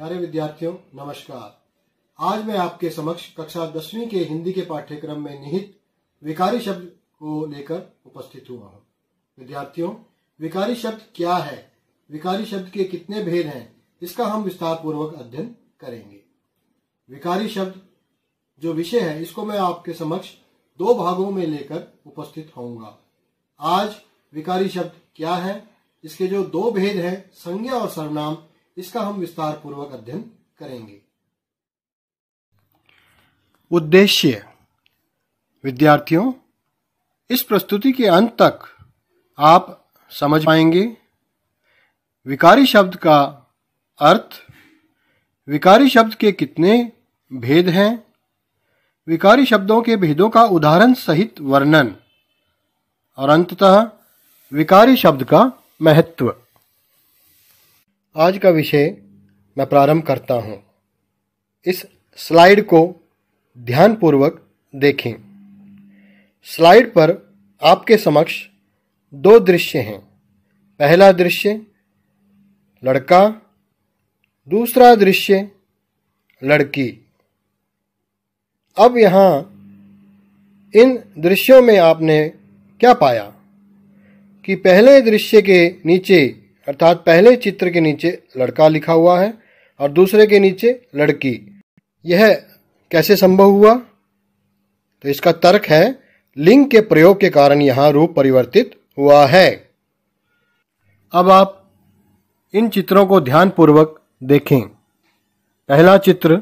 प्यारे विद्यार्थियों नमस्कार आज मैं आपके समक्ष कक्षा दसवीं के हिंदी के पाठ्यक्रम में निहित विकारी शब्द को लेकर उपस्थित हुआ हूँ विद्यार्थियों विकारी शब्द क्या है विकारी शब्द के कितने भेद हैं इसका हम विस्तार पूर्वक अध्ययन करेंगे विकारी शब्द जो विषय है इसको मैं आपके समक्ष दो भागों में लेकर उपस्थित होऊंगा आज विकारी शब्द क्या है इसके जो दो भेद हैं संज्ञा और सर्वनाम इसका हम विस्तार पूर्वक अध्ययन करेंगे उद्देश्य विद्यार्थियों इस प्रस्तुति के अंत तक आप समझ पाएंगे विकारी शब्द का अर्थ विकारी शब्द के कितने भेद हैं विकारी शब्दों के भेदों का उदाहरण सहित वर्णन और अंततः विकारी शब्द का महत्व आज का विषय मैं प्रारंभ करता हूँ इस स्लाइड को ध्यानपूर्वक देखें स्लाइड पर आपके समक्ष दो दृश्य हैं पहला दृश्य लड़का दूसरा दृश्य लड़की अब यहाँ इन दृश्यों में आपने क्या पाया कि पहले दृश्य के नीचे अर्थात पहले चित्र के नीचे लड़का लिखा हुआ है और दूसरे के नीचे लड़की यह कैसे संभव हुआ तो इसका तर्क है लिंग के प्रयोग के कारण यहां रूप परिवर्तित हुआ है अब आप इन चित्रों को ध्यानपूर्वक देखें पहला चित्र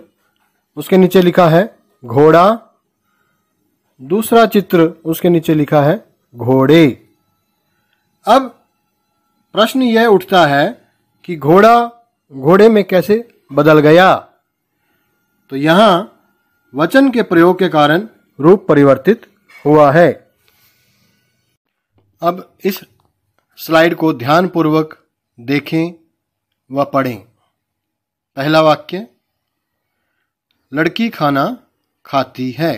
उसके नीचे लिखा है घोड़ा दूसरा चित्र उसके नीचे लिखा है घोड़े अब प्रश्न यह उठता है कि घोड़ा घोड़े में कैसे बदल गया तो यहां वचन के प्रयोग के कारण रूप परिवर्तित हुआ है अब इस स्लाइड को ध्यानपूर्वक देखें व पढ़ें पहला वाक्य लड़की खाना खाती है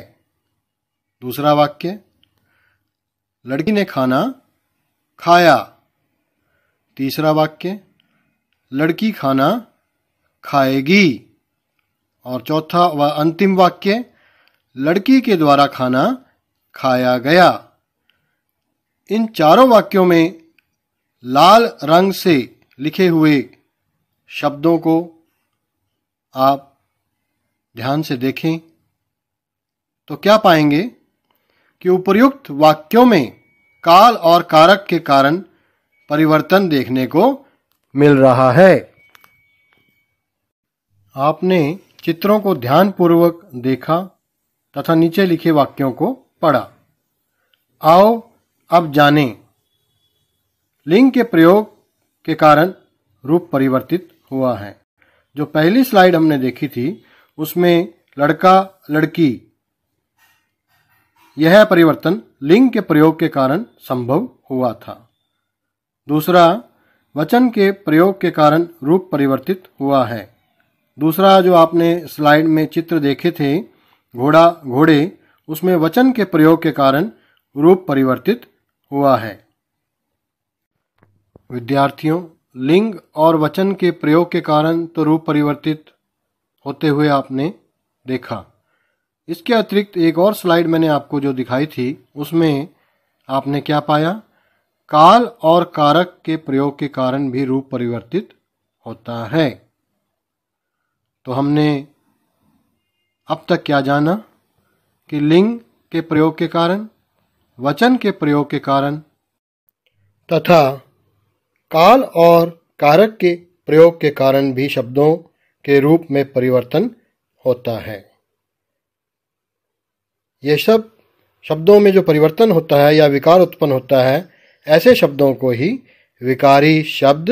दूसरा वाक्य लड़की ने खाना खाया तीसरा वाक्य लड़की खाना खाएगी और चौथा व वा अंतिम वाक्य लड़की के द्वारा खाना खाया गया इन चारों वाक्यों में लाल रंग से लिखे हुए शब्दों को आप ध्यान से देखें तो क्या पाएंगे कि उपर्युक्त वाक्यों में काल और कारक के कारण परिवर्तन देखने को मिल रहा है आपने चित्रों को ध्यानपूर्वक देखा तथा नीचे लिखे वाक्यों को पढ़ा आओ अब जाने लिंग के प्रयोग के कारण रूप परिवर्तित हुआ है जो पहली स्लाइड हमने देखी थी उसमें लड़का लड़की यह परिवर्तन लिंग के प्रयोग के कारण संभव हुआ था दूसरा वचन के प्रयोग के कारण रूप परिवर्तित हुआ है दूसरा जो आपने स्लाइड में चित्र देखे थे घोड़ा घोड़े उसमें वचन के प्रयोग के कारण रूप परिवर्तित हुआ है विद्यार्थियों लिंग और वचन के प्रयोग के कारण तो रूप परिवर्तित होते हुए आपने देखा इसके अतिरिक्त एक और स्लाइड मैंने आपको जो दिखाई थी उसमें आपने क्या पाया काल और कारक के प्रयोग के कारण भी रूप परिवर्तित होता है तो हमने अब तक क्या जाना कि लिंग के प्रयोग के कारण वचन के प्रयोग के कारण तथा काल और कारक के प्रयोग के कारण भी शब्दों के रूप में परिवर्तन होता है यह सब शब्दों में जो परिवर्तन होता है या विकार उत्पन्न होता है ऐसे शब्दों को ही विकारी शब्द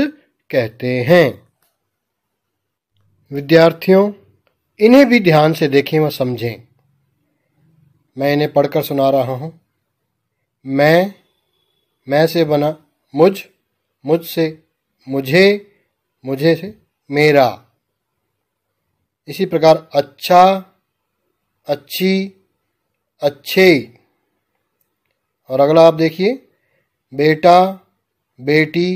कहते हैं विद्यार्थियों इन्हें भी ध्यान से देखें व समझें मैं इन्हें पढ़कर सुना रहा हूं मैं मैं से बना मुझ मुझसे मुझे मुझे से मेरा इसी प्रकार अच्छा अच्छी अच्छे और अगला आप देखिए बेटा बेटी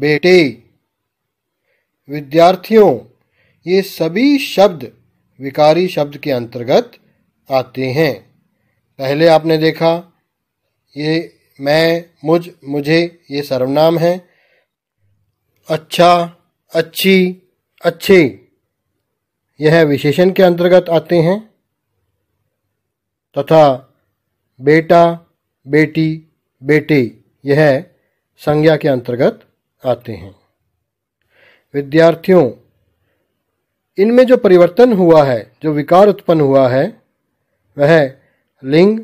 बेटे विद्यार्थियों ये सभी शब्द विकारी शब्द के अंतर्गत आते हैं पहले आपने देखा ये मैं मुझ मुझे ये सर्वनाम है अच्छा अच्छी अच्छे यह विशेषण के अंतर्गत आते हैं तथा बेटा बेटी बेटे यह संज्ञा के अंतर्गत आते हैं विद्यार्थियों इनमें जो परिवर्तन हुआ है जो विकार उत्पन्न हुआ है वह लिंग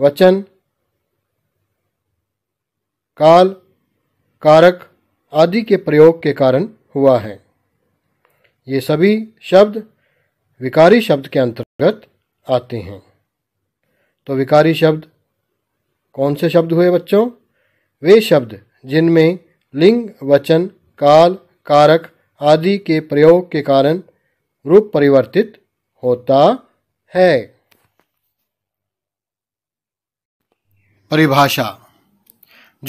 वचन काल कारक आदि के प्रयोग के कारण हुआ है ये सभी शब्द विकारी शब्द के अंतर्गत आते हैं तो विकारी शब्द कौन से शब्द हुए बच्चों वे शब्द जिनमें लिंग वचन काल कारक आदि के प्रयोग के कारण रूप परिवर्तित होता है परिभाषा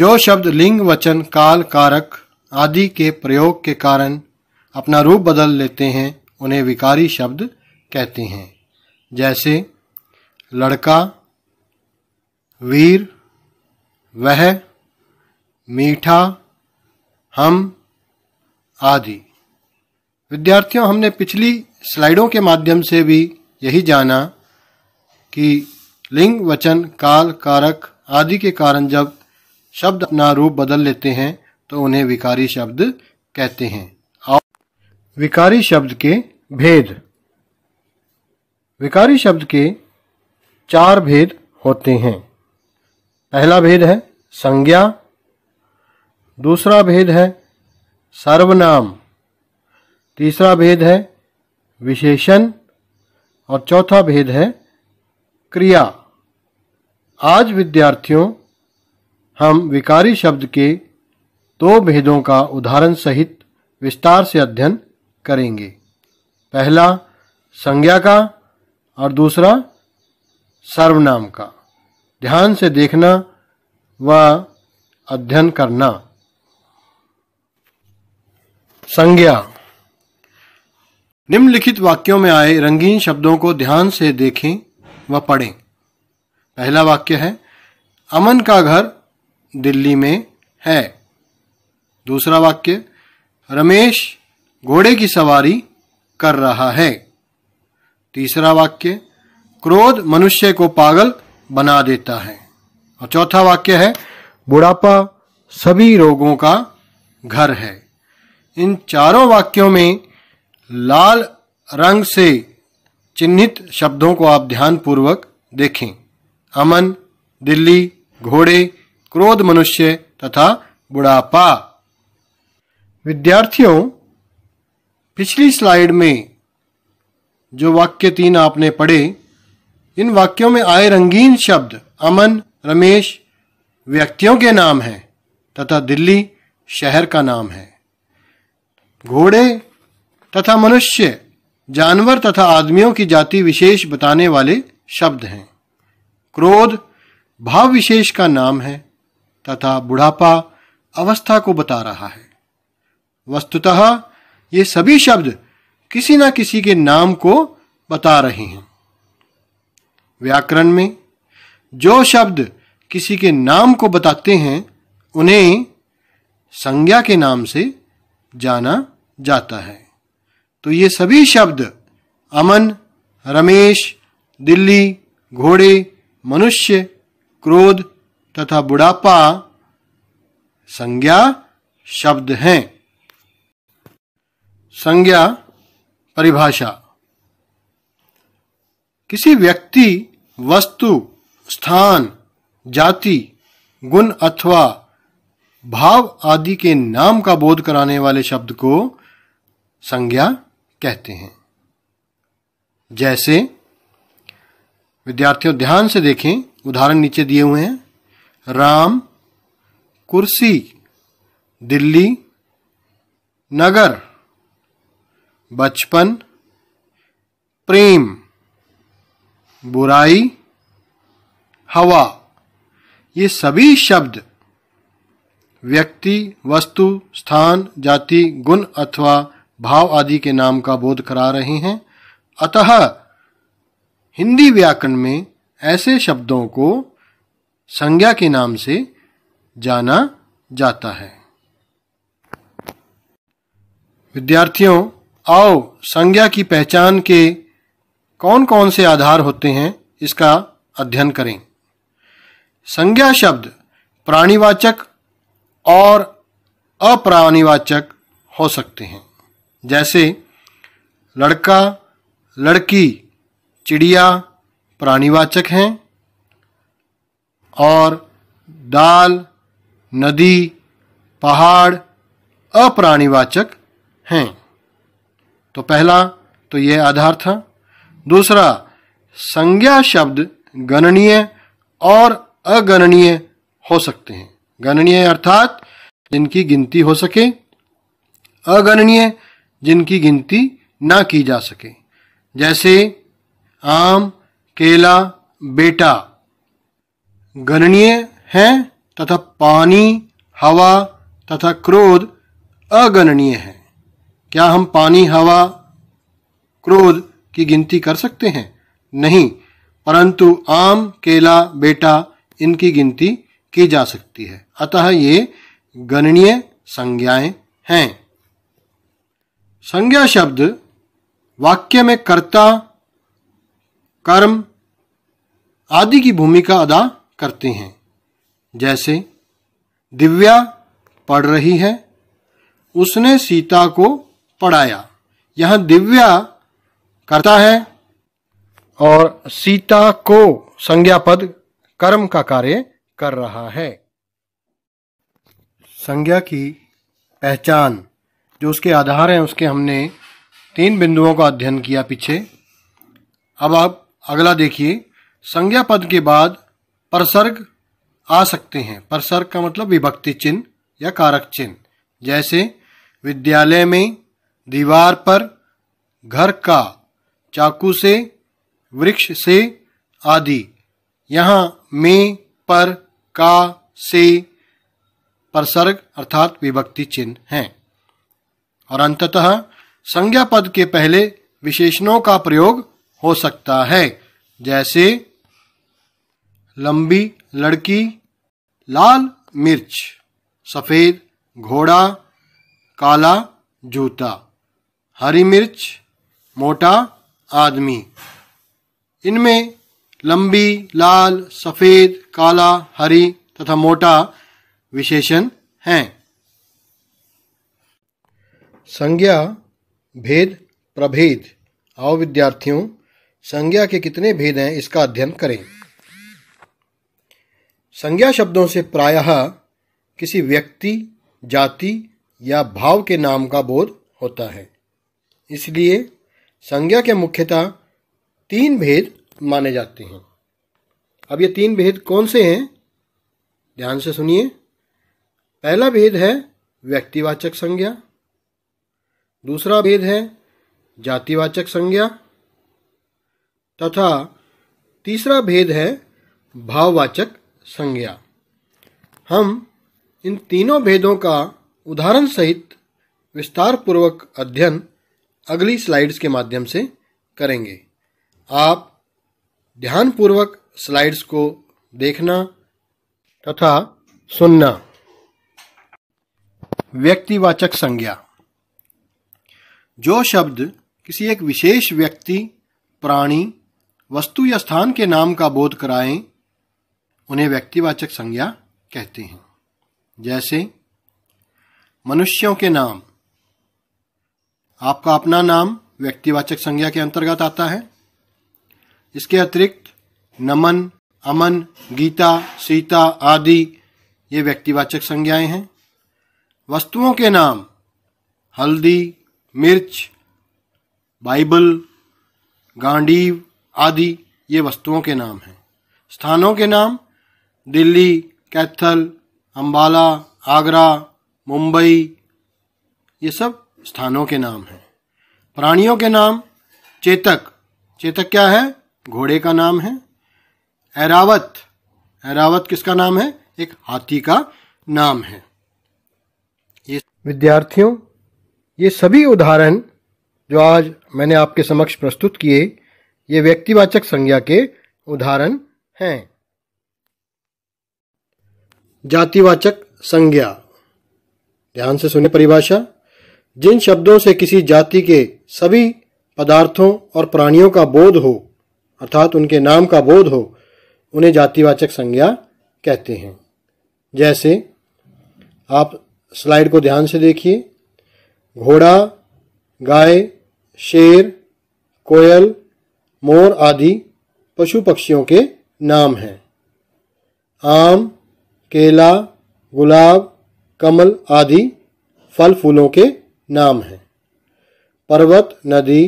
जो शब्द लिंग वचन काल कारक आदि के प्रयोग के कारण अपना रूप बदल लेते हैं उन्हें विकारी शब्द कहते हैं जैसे लड़का वीर वह मीठा हम आदि विद्यार्थियों हमने पिछली स्लाइडों के माध्यम से भी यही जाना कि लिंग वचन काल कारक आदि के कारण जब शब्द अपना रूप बदल लेते हैं तो उन्हें विकारी शब्द कहते हैं और विकारी शब्द के भेद विकारी शब्द के चार भेद होते हैं पहला भेद है संज्ञा दूसरा भेद है सर्वनाम तीसरा भेद है विशेषण और चौथा भेद है क्रिया आज विद्यार्थियों हम विकारी शब्द के दो भेदों का उदाहरण सहित विस्तार से अध्ययन करेंगे पहला संज्ञा का और दूसरा सर्वनाम का ध्यान से देखना व अध्ययन करना संज्ञा निम्नलिखित वाक्यों में आए रंगीन शब्दों को ध्यान से देखें व पढ़ें पहला वाक्य है अमन का घर दिल्ली में है दूसरा वाक्य रमेश घोड़े की सवारी कर रहा है तीसरा वाक्य क्रोध मनुष्य को पागल बना देता है और चौथा वाक्य है बुढ़ापा सभी रोगों का घर है इन चारों वाक्यों में लाल रंग से चिन्हित शब्दों को आप ध्यानपूर्वक देखें अमन दिल्ली घोड़े क्रोध मनुष्य तथा बुढ़ापा विद्यार्थियों पिछली स्लाइड में जो वाक्य तीन आपने पढ़े इन वाक्यों में आए रंगीन शब्द अमन रमेश व्यक्तियों के नाम हैं तथा दिल्ली शहर का नाम है घोड़े तथा मनुष्य जानवर तथा आदमियों की जाति विशेष बताने वाले शब्द हैं क्रोध भाव विशेष का नाम है तथा बुढ़ापा अवस्था को बता रहा है वस्तुतः ये सभी शब्द किसी न किसी के नाम को बता रहे हैं व्याकरण में जो शब्द किसी के नाम को बताते हैं उन्हें संज्ञा के नाम से जाना जाता है तो ये सभी शब्द अमन रमेश दिल्ली घोड़े मनुष्य क्रोध तथा बुढ़ापा संज्ञा शब्द हैं संज्ञा परिभाषा किसी व्यक्ति वस्तु स्थान जाति गुण अथवा भाव आदि के नाम का बोध कराने वाले शब्द को संज्ञा कहते हैं जैसे विद्यार्थियों ध्यान से देखें उदाहरण नीचे दिए हुए हैं राम कुर्सी दिल्ली नगर बचपन प्रेम बुराई हवा ये सभी शब्द व्यक्ति वस्तु स्थान जाति गुण अथवा भाव आदि के नाम का बोध करा रहे हैं अतः हिंदी व्याकरण में ऐसे शब्दों को संज्ञा के नाम से जाना जाता है विद्यार्थियों आओ संज्ञा की पहचान के कौन कौन से आधार होते हैं इसका अध्ययन करें संज्ञा शब्द प्राणीवाचक और अप्राणीवाचक हो सकते हैं जैसे लड़का लड़की चिड़िया प्राणीवाचक हैं और दाल नदी पहाड़ अप्राणीवाचक हैं तो पहला तो यह आधार था दूसरा संज्ञा शब्द गणनीय और अगणनीय हो सकते हैं गणनीय अर्थात जिनकी गिनती हो सके अगणनीय जिनकी गिनती ना की जा सके जैसे आम केला बेटा गणनीय है तथा पानी हवा तथा क्रोध अगणनीय है क्या हम पानी हवा क्रोध की गिनती कर सकते हैं नहीं परंतु आम केला बेटा इनकी गिनती की जा सकती है अतः ये गणनीय संज्ञाएं हैं संज्ञा शब्द वाक्य में कर्ता कर्म आदि की भूमिका अदा करते हैं जैसे दिव्या पढ़ रही है उसने सीता को पढ़ाया यहाँ दिव्या करता है और सीता को संज्ञा पद कर्म का कार्य कर रहा है संज्ञा की पहचान जो उसके आधार हैं उसके हमने तीन बिंदुओं का अध्ययन किया पीछे अब आप अगला देखिए संज्ञा पद के बाद परसर्ग आ सकते हैं परसर्ग का मतलब विभक्ति चिन्ह या कारक चिन्ह जैसे विद्यालय में दीवार पर घर का चाकू से वृक्ष से आदि यहाँ में पर का से परसर्ग अर्थात विभक्ति चिन्ह हैं और अंततः संज्ञा पद के पहले विशेषणों का प्रयोग हो सकता है जैसे लंबी लड़की लाल मिर्च सफेद घोड़ा काला जूता हरी मिर्च मोटा आदमी इनमें लंबी लाल सफेद काला हरी तथा मोटा विशेषण हैं संज्ञा भेद प्रभेद आओ विद्यार्थियों संज्ञा के कितने भेद हैं इसका अध्ययन करें संज्ञा शब्दों से प्रायः किसी व्यक्ति जाति या भाव के नाम का बोध होता है इसलिए संज्ञा के मुख्यतः तीन भेद माने जाते हैं अब ये तीन भेद कौन से हैं ध्यान से सुनिए पहला भेद है व्यक्तिवाचक संज्ञा दूसरा भेद है जातिवाचक संज्ञा तथा तीसरा भेद है भाववाचक संज्ञा हम इन तीनों भेदों का उदाहरण सहित विस्तार पूर्वक अध्ययन अगली स्लाइड्स के माध्यम से करेंगे आप ध्यानपूर्वक स्लाइड्स को देखना तथा सुनना व्यक्तिवाचक संज्ञा जो शब्द किसी एक विशेष व्यक्ति प्राणी वस्तु या स्थान के नाम का बोध कराएं उन्हें व्यक्तिवाचक संज्ञा कहते हैं जैसे मनुष्यों के नाम आपका अपना नाम व्यक्तिवाचक संज्ञा के अंतर्गत आता है इसके अतिरिक्त नमन अमन गीता सीता आदि ये व्यक्तिवाचक संज्ञाएं हैं वस्तुओं के नाम हल्दी मिर्च बाइबल गांडीव आदि ये वस्तुओं के नाम हैं स्थानों के नाम दिल्ली कैथल अम्बाला आगरा मुंबई ये सब स्थानों के नाम हैं प्राणियों के नाम चेतक चेतक क्या है घोड़े का नाम है ऐरावत ऐरावत किसका नाम है एक हाथी का नाम है ये विद्यार्थियों ये सभी उदाहरण जो आज मैंने आपके समक्ष प्रस्तुत किए ये व्यक्तिवाचक संज्ञा के उदाहरण हैं जातिवाचक संज्ञा ध्यान से सुने परिभाषा जिन शब्दों से किसी जाति के सभी पदार्थों और प्राणियों का बोध हो अर्थात उनके नाम का बोध हो उन्हें जातिवाचक संज्ञा कहते हैं जैसे आप स्लाइड को ध्यान से देखिए घोड़ा गाय शेर कोयल मोर आदि पशु पक्षियों के नाम हैं आम केला गुलाब कमल आदि फल फूलों के नाम हैं पर्वत नदी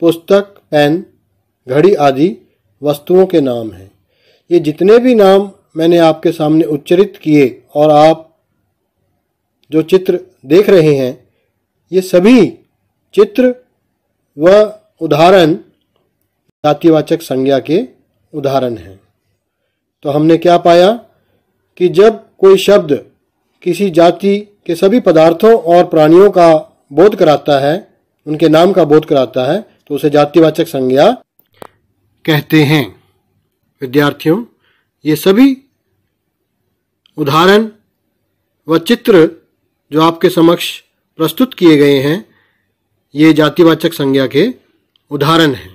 पुस्तक पेन घड़ी आदि वस्तुओं के नाम हैं ये जितने भी नाम मैंने आपके सामने उच्चरित किए और आप जो चित्र देख रहे हैं ये सभी चित्र व उदाहरण जातिवाचक संज्ञा के उदाहरण हैं तो हमने क्या पाया कि जब कोई शब्द किसी जाति के सभी पदार्थों और प्राणियों का बोध कराता है उनके नाम का बोध कराता है तो उसे जातिवाचक संज्ञा कहते हैं विद्यार्थियों ये सभी उदाहरण व चित्र जो आपके समक्ष प्रस्तुत किए गए हैं ये जातिवाचक संज्ञा के उदाहरण हैं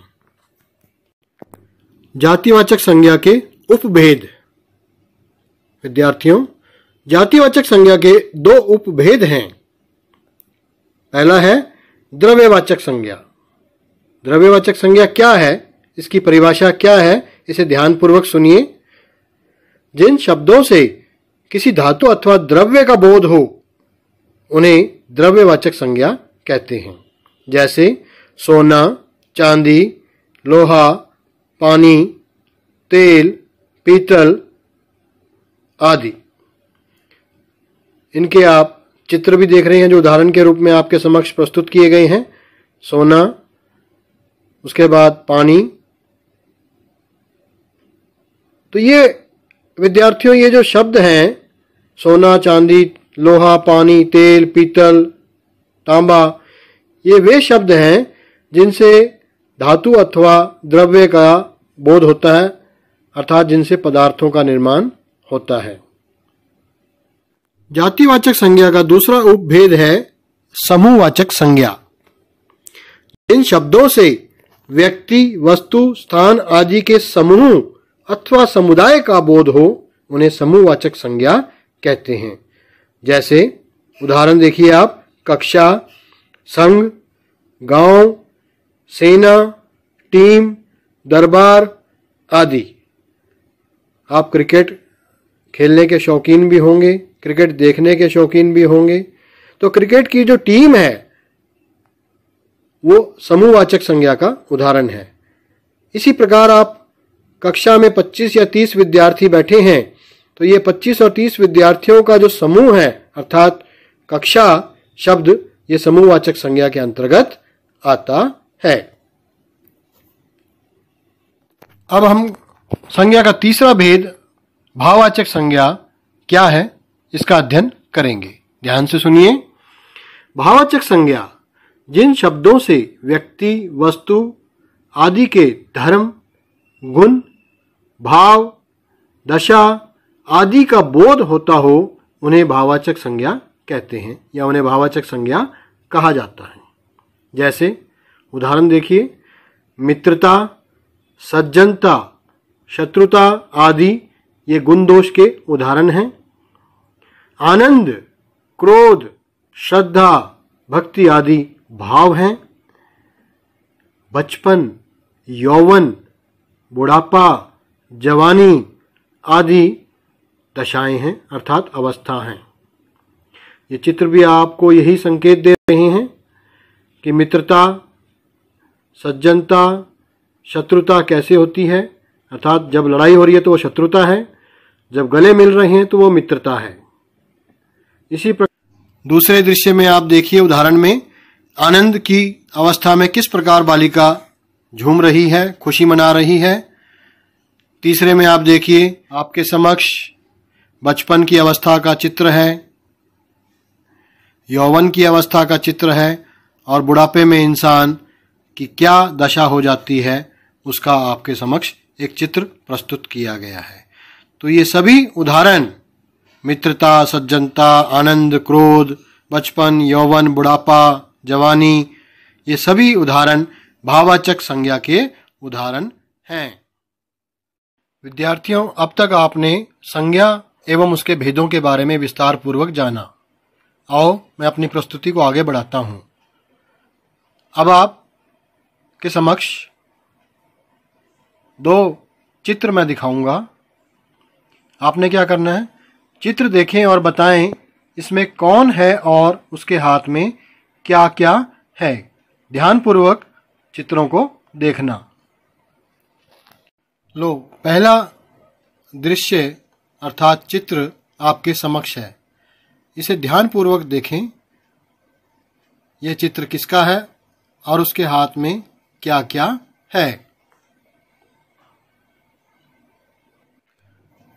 जातिवाचक संज्ञा के उपभेद विद्यार्थियों जातिवाचक संज्ञा के दो उपभेद हैं पहला है द्रव्यवाचक संज्ञा द्रव्यवाचक संज्ञा क्या है इसकी परिभाषा क्या है इसे ध्यानपूर्वक सुनिए जिन शब्दों से किसी धातु अथवा द्रव्य का बोध हो उन्हें द्रव्यवाचक संज्ञा कहते हैं जैसे सोना चांदी लोहा पानी तेल पीतल आदि इनके आप चित्र भी देख रहे हैं जो उदाहरण के रूप में आपके समक्ष प्रस्तुत किए गए हैं सोना उसके बाद पानी तो ये विद्यार्थियों ये जो शब्द हैं सोना चांदी लोहा पानी तेल पीतल तांबा ये वे शब्द हैं जिनसे धातु अथवा द्रव्य का बोध होता है अर्थात जिनसे पदार्थों का निर्माण होता है जातिवाचक संज्ञा का दूसरा उपभेद है समूहवाचक संज्ञा इन शब्दों से व्यक्ति वस्तु स्थान आदि के समूह अथवा समुदाय का बोध हो उन्हें समूहवाचक संज्ञा कहते हैं जैसे उदाहरण देखिए आप कक्षा संघ गांव, सेना टीम दरबार आदि आप क्रिकेट खेलने के शौकीन भी होंगे क्रिकेट देखने के शौकीन भी होंगे तो क्रिकेट की जो टीम है वो समूहवाचक संज्ञा का उदाहरण है इसी प्रकार आप कक्षा में 25 या 30 विद्यार्थी बैठे हैं तो ये 25 और 30 विद्यार्थियों का जो समूह है अर्थात कक्षा शब्द ये समूहवाचक संज्ञा के अंतर्गत आता है अब हम संज्ञा का तीसरा भेद भाववाचक संज्ञा क्या है इसका अध्ययन करेंगे ध्यान से सुनिए भाववाचक संज्ञा जिन शब्दों से व्यक्ति वस्तु आदि के धर्म गुण भाव दशा आदि का बोध होता हो उन्हें भावाचक संज्ञा कहते हैं या उन्हें भावाचक संज्ञा कहा जाता है जैसे उदाहरण देखिए मित्रता सज्जनता शत्रुता आदि ये गुण दोष के उदाहरण हैं आनंद क्रोध श्रद्धा भक्ति आदि भाव हैं बचपन यौवन बुढ़ापा जवानी आदि दशाएं हैं अर्थात अवस्था हैं ये चित्र भी आपको यही संकेत दे रहे हैं कि मित्रता सज्जनता शत्रुता कैसे होती है अर्थात जब लड़ाई हो रही है तो वो शत्रुता है जब गले मिल रहे हैं तो वो मित्रता है इसी प्रकार दूसरे दृश्य में आप देखिए उदाहरण में आनंद की अवस्था में किस प्रकार बालिका झूम रही है खुशी मना रही है तीसरे में आप देखिए आपके समक्ष बचपन की अवस्था का चित्र है यौवन की अवस्था का चित्र है और बुढ़ापे में इंसान की क्या दशा हो जाती है उसका आपके समक्ष एक चित्र प्रस्तुत किया गया है तो ये सभी उदाहरण मित्रता सज्जनता आनंद क्रोध बचपन यौवन बुढ़ापा जवानी ये सभी उदाहरण भावाचक संज्ञा के उदाहरण हैं विद्यार्थियों अब तक आपने संज्ञा एवं उसके भेदों के बारे में विस्तार पूर्वक जाना आओ मैं अपनी प्रस्तुति को आगे बढ़ाता हूं अब आप के समक्ष दो चित्र मैं दिखाऊंगा आपने क्या करना है चित्र देखें और बताएं इसमें कौन है और उसके हाथ में क्या क्या है ध्यानपूर्वक चित्रों को देखना लो पहला दृश्य अर्थात चित्र आपके समक्ष है इसे ध्यानपूर्वक देखें यह चित्र किसका है और उसके हाथ में क्या क्या है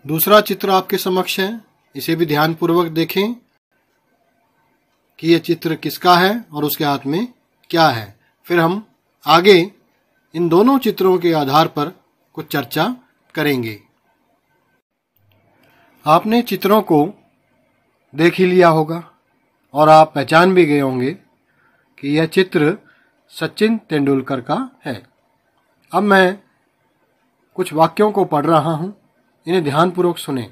दूसरा चित्र आपके समक्ष है इसे भी ध्यानपूर्वक देखें कि यह चित्र किसका है और उसके हाथ में क्या है फिर हम आगे इन दोनों चित्रों के आधार पर कुछ चर्चा करेंगे आपने चित्रों को देख ही लिया होगा और आप पहचान भी गए होंगे कि यह चित्र सचिन तेंदुलकर का है अब मैं कुछ वाक्यों को पढ़ रहा हूँ इन्हें ध्यानपूर्वक सुने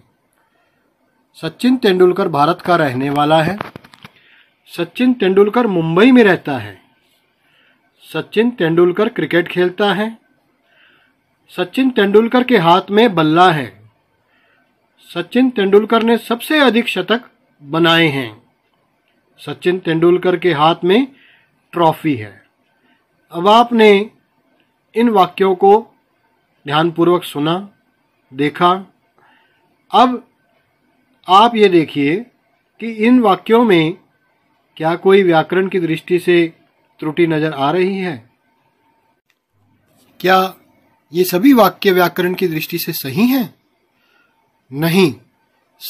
सचिन तेंदुलकर भारत का रहने वाला है सचिन तेंदुलकर मुंबई में रहता है सचिन तेंदुलकर क्रिकेट खेलता है सचिन तेंदुलकर के हाथ में बल्ला है सचिन तेंदुलकर ने सबसे अधिक शतक बनाए हैं सचिन तेंदुलकर के हाथ में ट्रॉफी है अब आपने इन वाक्यों को ध्यानपूर्वक सुना देखा अब आप ये देखिए कि इन वाक्यों में क्या कोई व्याकरण की दृष्टि से त्रुटि नजर आ रही है क्या ये सभी वाक्य व्याकरण की दृष्टि से सही हैं नहीं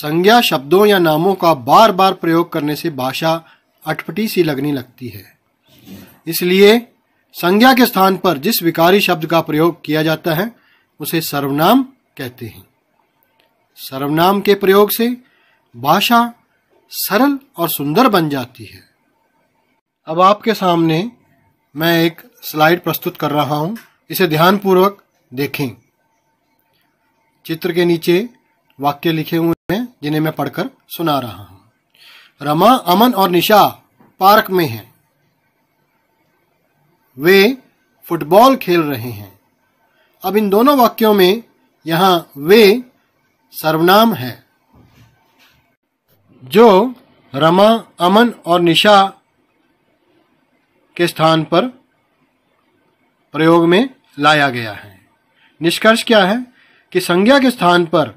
संज्ञा शब्दों या नामों का बार बार प्रयोग करने से भाषा अटपटी सी लगने लगती है इसलिए संज्ञा के स्थान पर जिस विकारी शब्द का प्रयोग किया जाता है उसे सर्वनाम कहते हैं सर्वनाम के प्रयोग से भाषा सरल और सुंदर बन जाती है अब आपके सामने मैं एक स्लाइड प्रस्तुत कर रहा हूं इसे ध्यानपूर्वक देखें चित्र के नीचे वाक्य लिखे हुए हैं जिन्हें मैं पढ़कर सुना रहा हूं रमा अमन और निशा पार्क में हैं वे फुटबॉल खेल रहे हैं अब इन दोनों वाक्यों में यहां वे सर्वनाम है जो रमा अमन और निशा के स्थान पर प्रयोग में लाया गया है निष्कर्ष क्या है कि संज्ञा के स्थान पर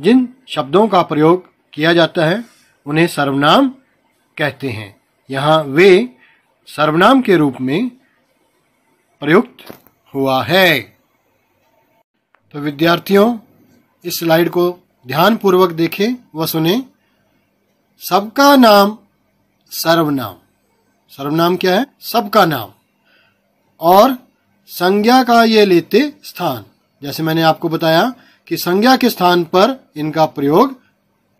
जिन शब्दों का प्रयोग किया जाता है उन्हें सर्वनाम कहते हैं यहाँ वे सर्वनाम के रूप में प्रयुक्त हुआ है तो विद्यार्थियों इस स्लाइड को ध्यानपूर्वक देखें व सुने सबका नाम सर्वनाम सर्वनाम क्या है सबका नाम और संज्ञा का ये लेते स्थान जैसे मैंने आपको बताया कि संज्ञा के स्थान पर इनका प्रयोग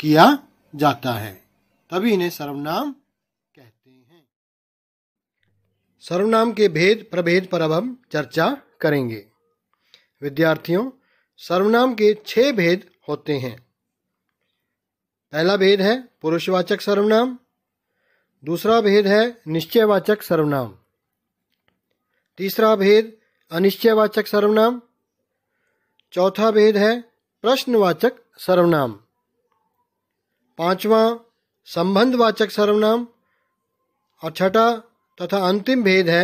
किया जाता है तभी इन्हें सर्वनाम कहते हैं सर्वनाम के भेद प्रभेद पर अब हम चर्चा करेंगे विद्यार्थियों सर्वनाम के छह भेद होते हैं पहला भेद है पुरुषवाचक सर्वनाम दूसरा भेद है निश्चयवाचक सर्वनाम तीसरा भेद अनिश्चयवाचक सर्वनाम चौथा भेद है प्रश्नवाचक सर्वनाम पांचवा संबंधवाचक सर्वनाम और छठा तथा अंतिम भेद है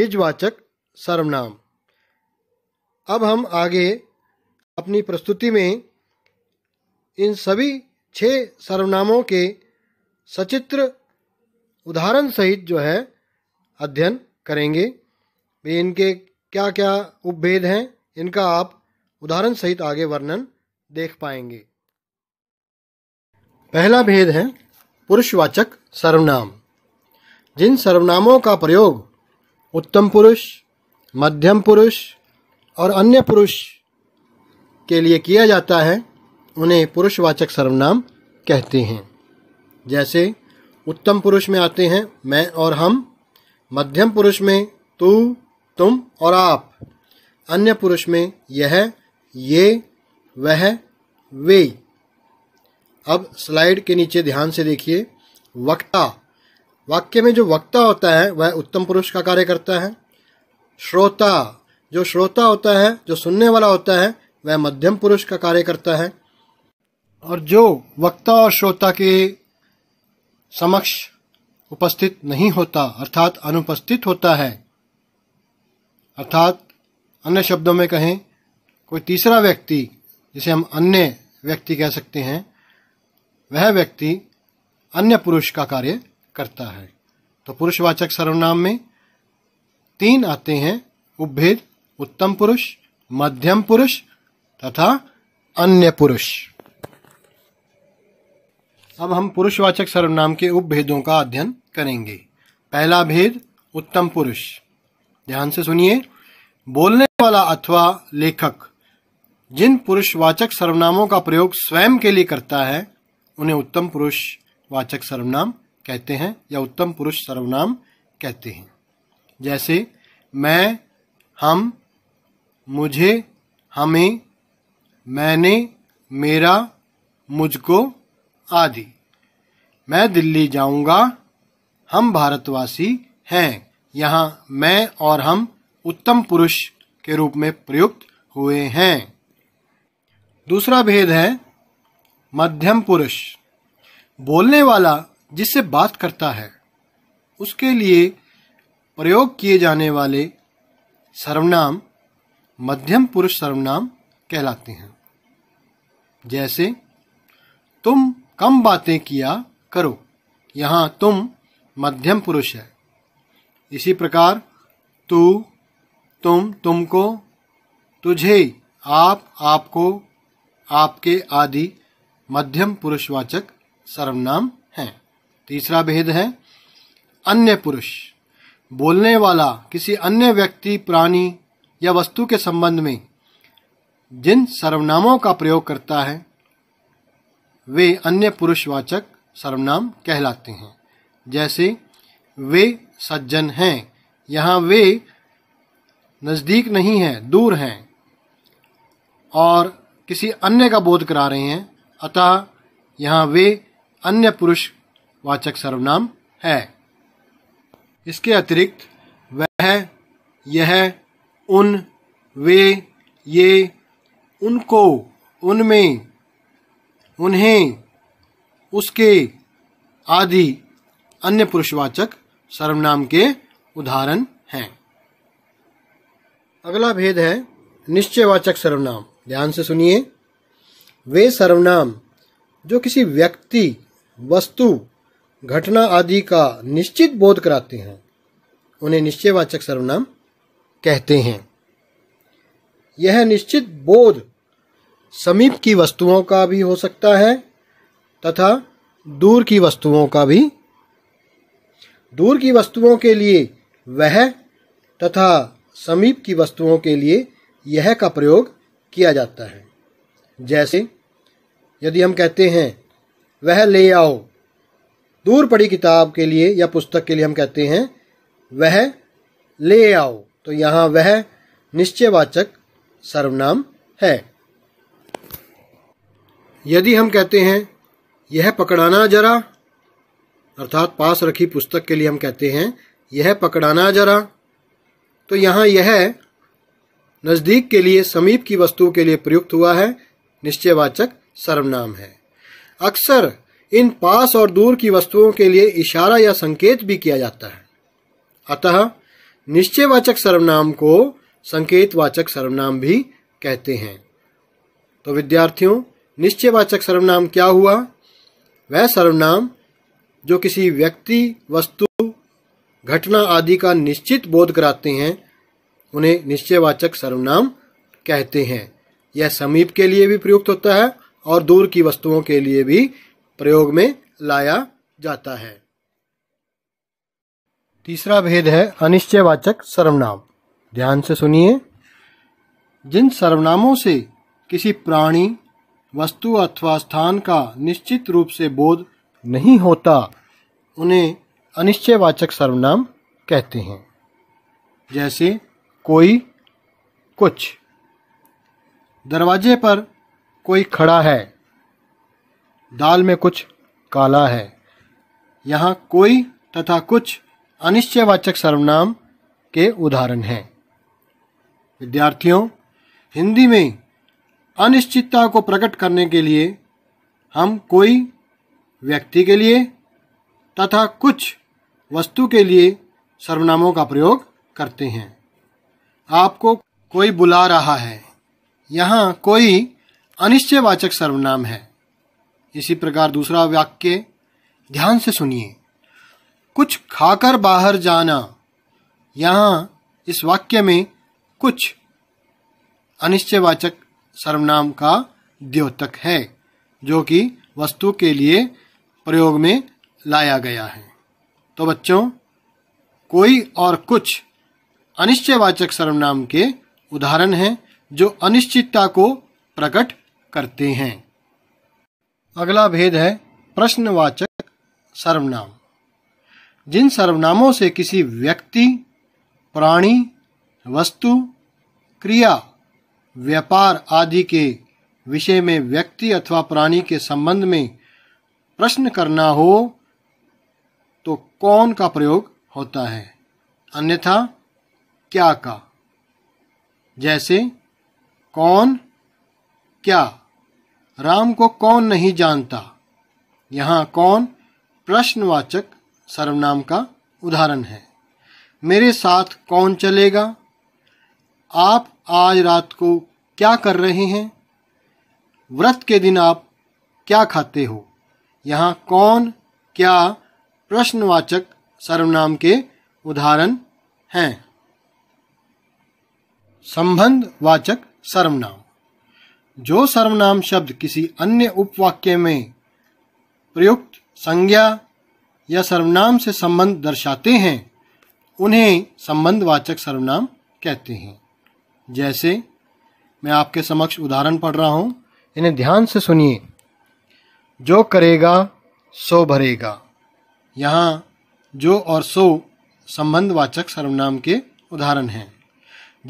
निजवाचक सर्वनाम अब हम आगे अपनी प्रस्तुति में इन सभी छः सर्वनामों के सचित्र उदाहरण सहित जो है अध्ययन करेंगे भी इनके क्या क्या उपभेद हैं इनका आप उदाहरण सहित आगे वर्णन देख पाएंगे पहला भेद है पुरुषवाचक सर्वनाम जिन सर्वनामों का प्रयोग उत्तम पुरुष मध्यम पुरुष और अन्य पुरुष के लिए किया जाता है उन्हें पुरुषवाचक सर्वनाम कहते हैं जैसे उत्तम पुरुष में आते हैं मैं और हम मध्यम पुरुष में तू तुम और आप अन्य पुरुष में यह ये वह वे अब स्लाइड के नीचे ध्यान से देखिए वक्ता वाक्य में जो वक्ता होता है वह उत्तम पुरुष का कार्य करता है श्रोता जो श्रोता होता है जो सुनने वाला होता है वह मध्यम पुरुष का कार्य करता है और जो वक्ता और श्रोता के समक्ष उपस्थित नहीं होता अर्थात अनुपस्थित होता है अर्थात अन्य शब्दों में कहें कोई तीसरा व्यक्ति जिसे हम अन्य व्यक्ति कह सकते हैं वह व्यक्ति अन्य पुरुष का कार्य करता है तो पुरुषवाचक सर्वनाम में तीन आते हैं उपभेद उत्तम पुरुष मध्यम पुरुष तथा अन्य पुरुष अब हम पुरुषवाचक सर्वनाम के उपभेदों का अध्ययन करेंगे पहला भेद उत्तम पुरुष ध्यान से सुनिए बोलने वाला अथवा लेखक जिन पुरुषवाचक सर्वनामों का प्रयोग स्वयं के लिए करता है उन्हें उत्तम पुरुषवाचक सर्वनाम कहते हैं या उत्तम पुरुष सर्वनाम कहते हैं जैसे मैं हम मुझे हमें मैंने मेरा मुझको आदि मैं दिल्ली जाऊंगा हम भारतवासी हैं यहाँ मैं और हम उत्तम पुरुष के रूप में प्रयुक्त हुए हैं दूसरा भेद है मध्यम पुरुष बोलने वाला जिससे बात करता है उसके लिए प्रयोग किए जाने वाले सर्वनाम मध्यम पुरुष सर्वनाम कहलाते हैं जैसे तुम कम बातें किया करो यहाँ तुम मध्यम पुरुष है इसी प्रकार तू तुम तुमको तुझे आप आपको आपके आदि मध्यम पुरुषवाचक सर्वनाम है तीसरा भेद है अन्य पुरुष बोलने वाला किसी अन्य व्यक्ति प्राणी या वस्तु के संबंध में जिन सर्वनामों का प्रयोग करता है वे अन्य पुरुषवाचक सर्वनाम कहलाते हैं जैसे वे सज्जन हैं यहाँ वे नज़दीक नहीं हैं दूर हैं और किसी अन्य का बोध करा रहे हैं अतः यहाँ वे अन्य पुरुष वाचक सर्वनाम है इसके अतिरिक्त वह यह उन वे ये उनको उनमें उन्हें उसके आदि अन्य पुरुषवाचक सर्वनाम के उदाहरण हैं अगला भेद है निश्चयवाचक सर्वनाम ध्यान से सुनिए वे सर्वनाम जो किसी व्यक्ति वस्तु घटना आदि का निश्चित बोध कराते हैं उन्हें निश्चयवाचक सर्वनाम कहते हैं यह निश्चित बोध समीप की वस्तुओं का भी हो सकता है तथा दूर की वस्तुओं का भी दूर की वस्तुओं के लिए वह तथा समीप की वस्तुओं के लिए यह का प्रयोग किया जाता है जैसे यदि हम कहते हैं वह ले आओ दूर पड़ी किताब के लिए या पुस्तक के लिए हम कहते हैं वह ले आओ तो यहाँ वह निश्चयवाचक सर्वनाम है यदि हम कहते हैं यह पकड़ाना जरा अर्थात पास रखी पुस्तक के लिए हम कहते हैं यह पकड़ाना जरा तो यहाँ यह नज़दीक के लिए समीप की वस्तु के लिए प्रयुक्त हुआ है निश्चयवाचक सर्वनाम है अक्सर इन पास और दूर की वस्तुओं के लिए इशारा या संकेत भी किया जाता है अतः निश्चयवाचक सर्वनाम को संकेतवाचक सर्वनाम भी कहते हैं तो विद्यार्थियों निश्चयवाचक सर्वनाम क्या हुआ वह सर्वनाम जो किसी व्यक्ति वस्तु घटना आदि का निश्चित बोध कराते हैं उन्हें निश्चयवाचक सर्वनाम कहते हैं यह समीप के लिए भी प्रयुक्त होता है और दूर की वस्तुओं के लिए भी प्रयोग में लाया जाता है तीसरा भेद है अनिश्चयवाचक सर्वनाम ध्यान से सुनिए जिन सर्वनामों से किसी प्राणी वस्तु अथवा स्थान का निश्चित रूप से बोध नहीं होता उन्हें अनिश्चयवाचक सर्वनाम कहते हैं जैसे कोई कुछ दरवाजे पर कोई खड़ा है दाल में कुछ काला है यहाँ कोई तथा कुछ अनिश्चयवाचक सर्वनाम के उदाहरण हैं विद्यार्थियों हिंदी में अनिश्चितता को प्रकट करने के लिए हम कोई व्यक्ति के लिए तथा कुछ वस्तु के लिए सर्वनामों का प्रयोग करते हैं आपको कोई बुला रहा है यहाँ कोई अनिश्चयवाचक सर्वनाम है इसी प्रकार दूसरा वाक्य ध्यान से सुनिए कुछ खाकर बाहर जाना यहाँ इस वाक्य में कुछ अनिश्चयवाचक सर्वनाम का द्योतक है जो कि वस्तु के लिए प्रयोग में लाया गया है तो बच्चों कोई और कुछ अनिश्चयवाचक सर्वनाम के उदाहरण हैं जो अनिश्चितता को प्रकट करते हैं अगला भेद है प्रश्नवाचक सर्वनाम जिन सर्वनामों से किसी व्यक्ति प्राणी वस्तु क्रिया व्यापार आदि के विषय में व्यक्ति अथवा प्राणी के संबंध में प्रश्न करना हो तो कौन का प्रयोग होता है अन्यथा क्या का जैसे कौन क्या राम को कौन नहीं जानता यहाँ कौन प्रश्नवाचक सर्वनाम का उदाहरण है मेरे साथ कौन चलेगा आप आज रात को क्या कर रहे हैं व्रत के दिन आप क्या खाते हो यहाँ कौन क्या प्रश्नवाचक सर्वनाम के उदाहरण हैं संबंध वाचक सर्वनाम जो सर्वनाम शब्द किसी अन्य उपवाक्य में प्रयुक्त संज्ञा या सर्वनाम से संबंध दर्शाते हैं उन्हें संबंधवाचक सर्वनाम कहते हैं जैसे मैं आपके समक्ष उदाहरण पढ़ रहा हूँ इन्हें ध्यान से सुनिए जो करेगा सो भरेगा यहाँ जो और सो संबंधवाचक सर्वनाम के उदाहरण हैं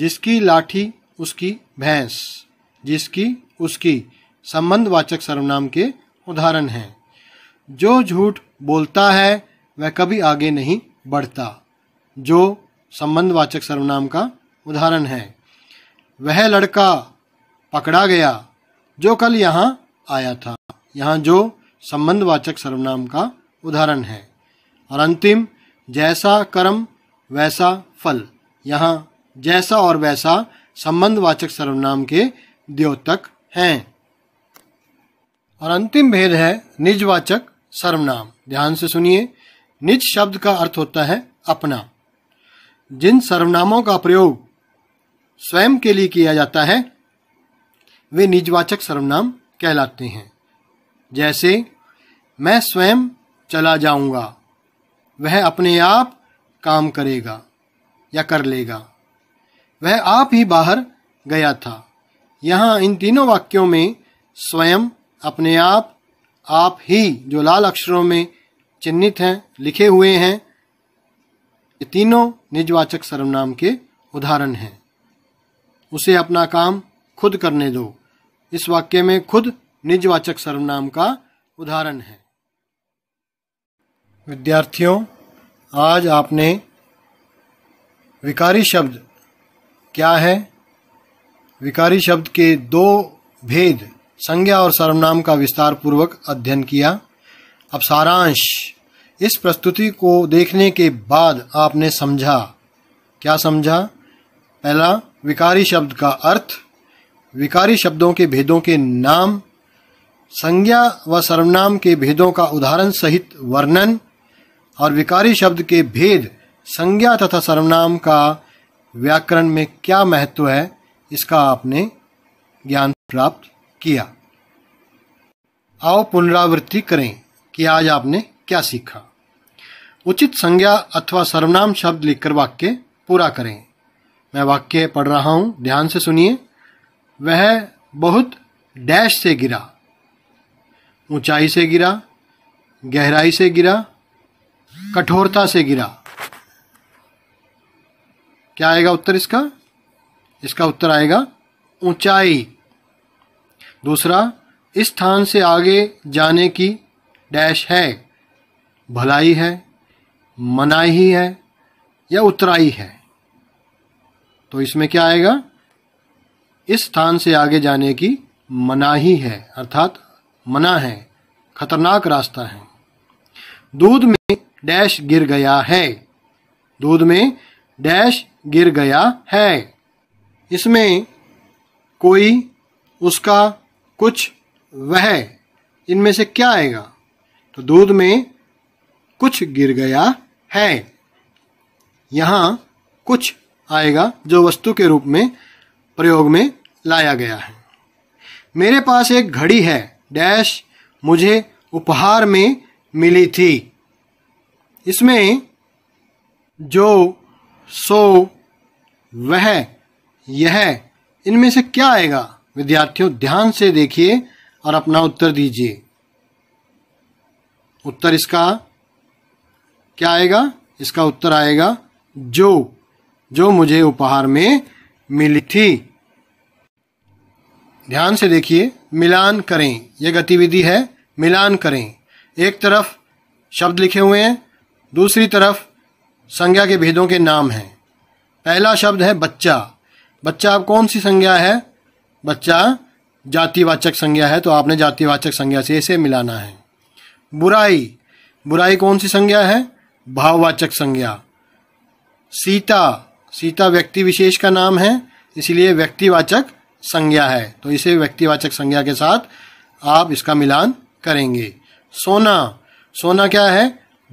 जिसकी लाठी उसकी भैंस जिसकी उसकी संबंधवाचक सर्वनाम के उदाहरण हैं जो झूठ बोलता है वह कभी आगे नहीं बढ़ता जो संबंधवाचक सर्वनाम का उदाहरण है वह लड़का पकड़ा गया जो कल यहाँ आया था यहाँ जो संबंधवाचक सर्वनाम का उदाहरण है और अंतिम जैसा कर्म वैसा फल यहाँ जैसा और वैसा संबंधवाचक सर्वनाम के द्योतक हैं और अंतिम भेद है निजवाचक सर्वनाम ध्यान से सुनिए निज शब्द का अर्थ होता है अपना जिन सर्वनामों का प्रयोग स्वयं के लिए किया जाता है वे निजवाचक सर्वनाम कहलाते हैं जैसे मैं स्वयं चला जाऊंगा वह अपने आप काम करेगा या कर लेगा वह आप ही बाहर गया था यहाँ इन तीनों वाक्यों में स्वयं अपने आप आप ही जो लाल अक्षरों में चिन्हित हैं लिखे हुए हैं ये तीनों निजवाचक सर्वनाम के उदाहरण हैं उसे अपना काम खुद करने दो इस वाक्य में खुद निजवाचक सर्वनाम का उदाहरण है विद्यार्थियों आज आपने विकारी शब्द क्या है विकारी शब्द के दो भेद संज्ञा और सर्वनाम का विस्तार पूर्वक अध्ययन किया अब सारांश इस प्रस्तुति को देखने के बाद आपने समझा क्या समझा पहला विकारी शब्द का अर्थ विकारी शब्दों के भेदों के नाम संज्ञा व सर्वनाम के भेदों का उदाहरण सहित वर्णन और विकारी शब्द के भेद संज्ञा तथा सर्वनाम का व्याकरण में क्या महत्व है इसका आपने ज्ञान प्राप्त किया आओ पुनरावृत्ति करें कि आज आपने क्या सीखा उचित संज्ञा अथवा सर्वनाम शब्द लिखकर वाक्य पूरा करें मैं वाक्य पढ़ रहा हूं ध्यान से सुनिए वह बहुत डैश से गिरा ऊंचाई से गिरा गहराई से गिरा कठोरता से गिरा क्या आएगा उत्तर इसका इसका उत्तर आएगा ऊंचाई दूसरा इस स्थान से आगे जाने की डैश है भलाई है मनाही है या उतराई है तो इसमें क्या आएगा इस स्थान से आगे जाने की मनाही है अर्थात मना है खतरनाक रास्ता है दूध में डैश गिर गया है दूध में डैश गिर गया है इसमें कोई उसका कुछ वह इनमें से क्या आएगा तो दूध में कुछ गिर गया है यहाँ कुछ आएगा जो वस्तु के रूप में प्रयोग में लाया गया है मेरे पास एक घड़ी है डैश मुझे उपहार में मिली थी इसमें जो सो वह यह इनमें से क्या आएगा विद्यार्थियों ध्यान से देखिए और अपना उत्तर दीजिए उत्तर इसका क्या आएगा इसका उत्तर आएगा जो जो मुझे उपहार में मिली थी ध्यान से देखिए मिलान करें यह गतिविधि है मिलान करें एक तरफ शब्द लिखे हुए हैं दूसरी तरफ संज्ञा के भेदों के नाम हैं पहला शब्द है बच्चा बच्चा अब कौन सी संज्ञा है बच्चा जातिवाचक संज्ञा है तो आपने जातिवाचक संज्ञा से इसे मिलाना है बुराई बुराई कौन सी संज्ञा है भाववाचक संज्ञा सीता सीता व्यक्ति विशेष का नाम है इसलिए व्यक्तिवाचक संज्ञा है तो इसे व्यक्तिवाचक संज्ञा के साथ आप इसका मिलान करेंगे सोना सोना क्या है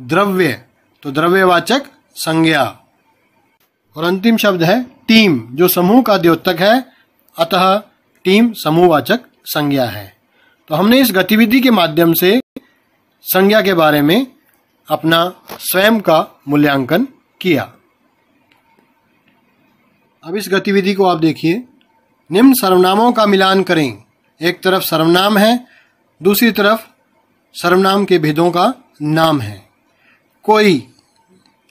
द्रव्य तो द्रव्यवाचक संज्ञा और अंतिम शब्द है टीम जो समूह का द्योतक है अतः टीम समूहवाचक संज्ञा है तो हमने इस गतिविधि के माध्यम से संज्ञा के बारे में अपना स्वयं का मूल्यांकन किया अब इस गतिविधि को आप देखिए निम्न सर्वनामों का मिलान करें एक तरफ सर्वनाम है दूसरी तरफ सर्वनाम के भेदों का नाम है कोई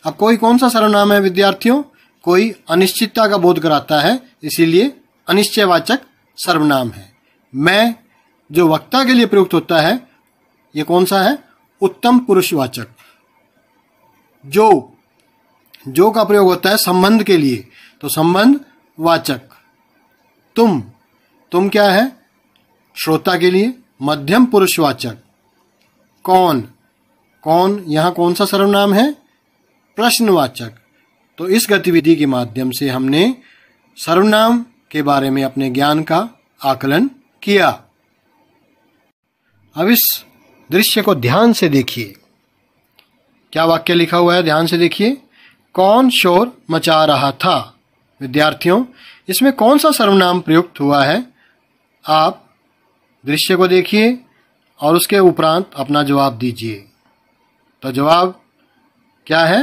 अब कोई कौन सा सर्वनाम है विद्यार्थियों कोई अनिश्चितता का बोध कराता है इसीलिए अनिश्चयवाचक सर्वनाम है मैं जो वक्ता के लिए प्रयुक्त होता है ये कौन सा है उत्तम पुरुषवाचक जो जो का प्रयोग होता है संबंध के लिए तो संबंध वाचक तुम तुम क्या है श्रोता के लिए मध्यम पुरुषवाचक कौन कौन यहां कौन सा सर्वनाम है प्रश्नवाचक तो इस गतिविधि के माध्यम से हमने सर्वनाम के बारे में अपने ज्ञान का आकलन किया अब इस दृश्य को ध्यान से देखिए क्या वाक्य लिखा हुआ है ध्यान से देखिए कौन शोर मचा रहा था विद्यार्थियों इसमें कौन सा सर्वनाम प्रयुक्त हुआ है आप दृश्य को देखिए और उसके उपरांत अपना जवाब दीजिए तो जवाब क्या है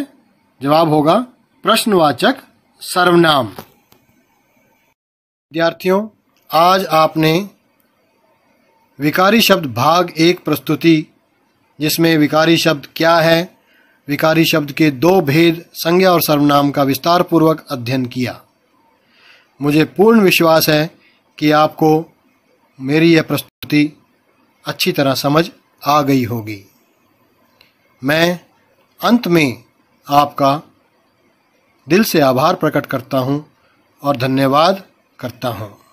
जवाब होगा प्रश्नवाचक सर्वनाम विद्यार्थियों आज आपने विकारी शब्द भाग एक प्रस्तुति जिसमें विकारी शब्द क्या है विकारी शब्द के दो भेद संज्ञा और सर्वनाम का विस्तार पूर्वक अध्ययन किया मुझे पूर्ण विश्वास है कि आपको मेरी यह प्रस्तुति अच्छी तरह समझ आ गई होगी मैं अंत में आपका दिल से आभार प्रकट करता हूँ और धन्यवाद करता हूँ